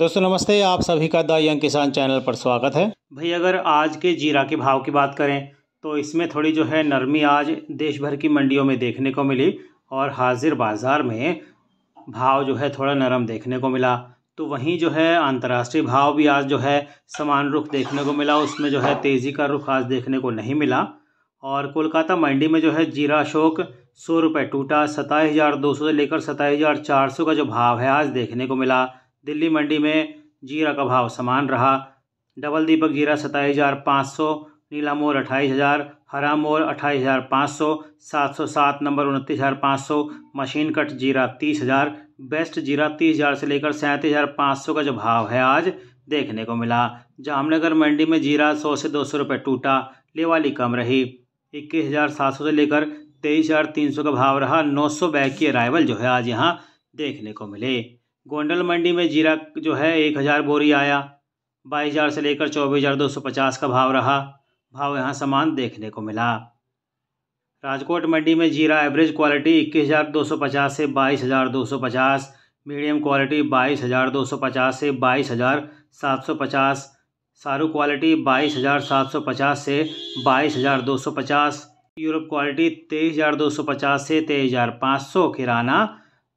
दोस्तों नमस्ते आप सभी का द यंग किसान चैनल पर स्वागत है भाई अगर आज के जीरा के भाव की बात करें तो इसमें थोड़ी जो है नरमी आज देश भर की मंडियों में देखने को मिली और हाजिर बाज़ार में भाव जो है थोड़ा नरम देखने को मिला तो वहीं जो है अंतर्राष्ट्रीय भाव भी आज जो है समान रुख देखने को मिला उसमें जो है तेज़ी का रुख आज देखने को नहीं मिला और कोलकाता मंडी में जो है जीरा अशोक सौ रुपये टूटा सताईस हज़ार दो सौ से लेकर सताईस हज़ार चार सौ का जो भाव है आज देखने को मिला दिल्ली मंडी में जीरा का भाव समान रहा डबल दीपक जीरा सताईस हज़ार पाँच सौ नीला मोर अट्ठाईस हज़ार हरा मोर अट्ठाईस हज़ार पाँच सौ सात सौ सात नंबर उनतीस हज़ार पाँच सौ मशीन कट जीरा तीस हज़ार बेस्ट जीरा तीस हज़ार से लेकर सैंतीस हज़ार पाँच सौ का जो भाव है आज देखने को मिला जामनगर मंडी में जीरा सौ से दो सौ रुपये टूटा लेवाली कम रही इक्कीस हज़ार सात सौ से लेकर तेईस हज़ार तीन सौ का भाव रहा नौ सौ बैग की अराइवल जो है आज यहाँ देखने को मिले गोंडल मंडी में जीरा जो है एक हज़ार बोरी आया बाईस हज़ार से लेकर चौबीस हज़ार दो सौ पचास का भाव रहा भाव यहाँ समान देखने को मिला राजकोट मंडी में जीरा एवरेज क्वालिटी इक्कीस हज़ार दो सौ पचास से बाईस हज़ार दो सौ पचास मीडियम क्वालिटी बाईस हज़ार दो सौ पचास से बाईस हज़ार सात सौ पचास सारू क्वालिटी बाईस हज़ार सात सौ पचास से बाईस हज़ार दो सौ पचास यूरोप क्वालिटी तेईस हज़ार दो सौ पचास से तेईस हज़ार पाँच सौ किराना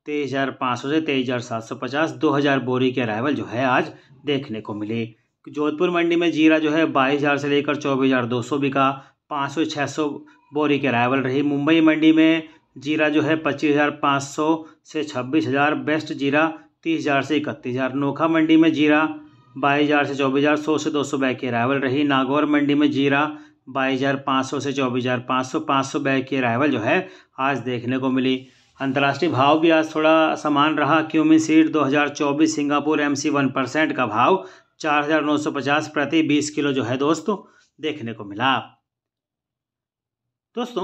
तेईस हज़ार पाँच सौ से तेईस हज़ार सात सौ पचास दो हज़ार बोरी के अराइवल जो है आज देखने को मिले जोधपुर मंडी में जीरा जो है बाईस हज़ार से लेकर चौबीस हज़ार दो सौ बिका पाँच सौ छः सौ बोरी के अराइवल रही मुंबई मंडी में जीरा जो है पच्चीस हज़ार पाँच सौ से छब्बीस हज़ार बेस्ट जीरा तीस हज़ार से इकतीस हज़ार नोखा मंडी में जीरा बाईस हज़ार से चौबीस हज़ार सौ से दो सौ बैग की अराइवल रही नागौर मंडी में जीरा बाईस हज़ार पाँच सौ से चौबीस हज़ार पाँच सौ पाँच सौ बैग की अराइवल जो है आज देखने को मिली अंतर्राष्ट्रीय भाव भी आज थोड़ा समान रहा cumin seed 2024 Singapore M C one percent का भाव 4,950 प्रति 20 किलो जो है दोस्तों देखने को मिला दोस्तों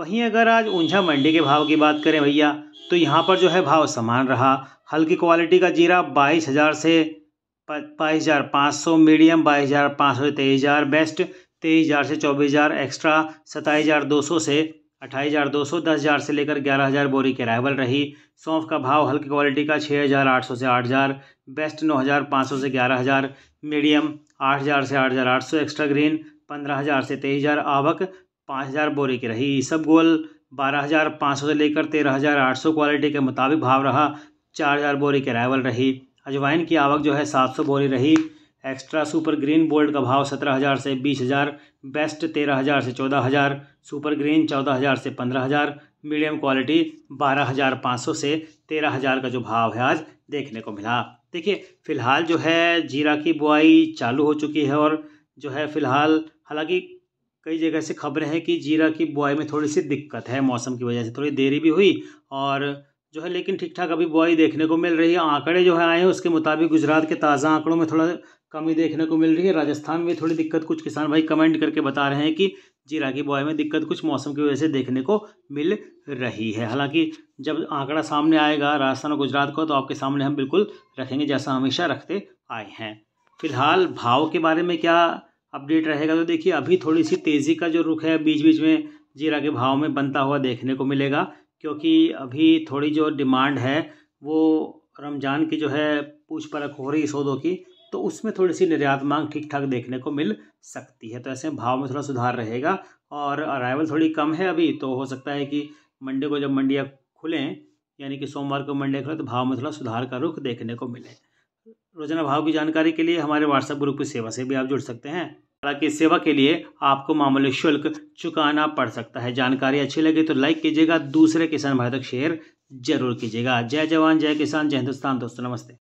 वहीं अगर आज ऊंझा मंडी के भाव की बात करें भैया तो यहाँ पर जो है भाव समान रहा हल्की क्वालिटी का जीरा बाईस हज़ार से बाईस हज़ार पाँच सौ मीडियम बाईस हज़ार पाँच सौ तेईस हज़ार बेस्ट तेईस हज़ार से चौबीस हज़ार एक्स्ट्रा सताईस हज़ार दो सौ से अट्ठाईस हज़ार दो सौ दस हज़ार से लेकर ग्यारह हज़ार बोरी के अराइवल रही सौंफ का भाव हल्की क्वालिटी का छः हज़ार आठ सौ से आठ हज़ार बेस्ट नौ हज़ार पाँच सौ से ग्यारह हज़ार मीडियम आठ हज़ार से आठ हज़ार आठ सौ एक्स्ट्रा ग्रीन पंद्रह हज़ार से तेईस हज़ार आवक पाँच हज़ार बोरी की रही सब गोल बारह हज़ार पाँच सौ से लेकर तेरह हज़ार आठ सौ क्वालिटी के मुताबिक भाव रहा चार हज़ार बोरी के अराइवल रही अजवाइन की आवक जो है सात सौ बोरी रही एक्स्ट्रा सुपर ग्रीन बोल्ड का भाव सत्रह हज़ार से बीस हज़ार बेस्ट तेरह हज़ार से चौदह हज़ार सुपर ग्रीन चौदह हज़ार से पंद्रह हज़ार मीडियम क्वालिटी बारह हज़ार पाँच सौ से तेरह हज़ार का जो भाव है आज देखने को मिला देखिए फ़िलहाल जो है जीरा की बुआई चालू हो चुकी है और जो है फ़िलहाल हालांकि कई जगह से खबरें हैं कि जीरा की बुआई में थोड़ी सी दिक्कत है मौसम की वजह से थोड़ी देरी भी हुई और जो है लेकिन ठीक ठाक अभी बुआई देखने को मिल रही है आंकड़े जो है आए हैं उसके मुताबिक गुजरात के ताज़ा आंकड़ों में थोड़ा कमी देखने को मिल रही है राजस्थान में थोड़ी दिक्कत कुछ किसान भाई कमेंट करके बता रहे हैं कि जी रागी बॉय में दिक्कत कुछ मौसम की वजह से देखने को मिल रही है हालांकि जब आंकड़ा सामने आएगा राजस्थान और गुजरात का तो आपके सामने हम बिल्कुल रखेंगे जैसा हमेशा रखते आए हैं फिलहाल भाव के बारे में क्या अपडेट रहेगा तो देखिए अभी थोड़ी सी तेज़ी का जो रुख है बीच बीच में जीरा के भाव में बनता हुआ देखने को मिलेगा क्योंकि अभी थोड़ी जो डिमांड है वो रमज़ान की जो है पूछ परख हो रही सौदों की तो उसमें थोड़ी सी निर्यात मांग ठीक ठाक देखने को मिल सकती है तो ऐसे भाव में थोड़ा सुधार रहेगा और अराइवल थोड़ी कम है अभी तो हो सकता है कि मंडे को जब मंडियाँ खुलें यानी कि सोमवार को मंडे खुले तो भाव में थोड़ा सुधार का रुख देखने को मिले रोजाना भाव की जानकारी के लिए हमारे व्हाट्सएप ग्रुप की सेवा से भी आप जुड़ सकते हैं हालांकि इस सेवा के लिए आपको मामूली शुल्क चुकाना पड़ सकता है जानकारी अच्छी लगी तो लाइक कीजिएगा दूसरे किसान भाई तक शेयर जरूर कीजिएगा जय जवान जय किसान जय हिंदुस्तान दोस्तों नमस्ते